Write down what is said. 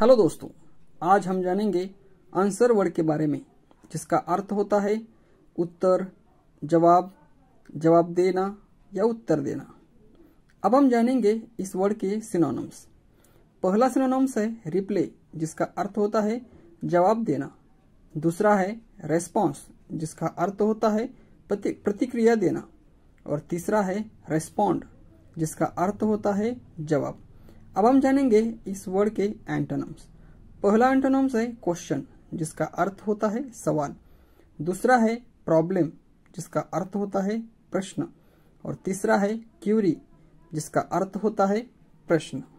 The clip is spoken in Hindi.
हेलो दोस्तों आज हम जानेंगे आंसर वर्ड के बारे में जिसका अर्थ होता है उत्तर जवाब जवाब देना या उत्तर देना अब हम जानेंगे इस वर्ड के सिनोनम्स पहला सिनोनम्स है रिप्ले जिसका अर्थ होता है जवाब देना दूसरा है रेस्पॉन्स जिसका अर्थ होता है प्रतिक्रिया देना और तीसरा है रेस्पॉन्ड जिसका अर्थ होता है जवाब अब हम जानेंगे इस वर्ड के एंटोनम्स पहला एंटोनम्स है क्वेश्चन जिसका अर्थ होता है सवाल दूसरा है प्रॉब्लम जिसका अर्थ होता है प्रश्न और तीसरा है क्यूरी जिसका अर्थ होता है प्रश्न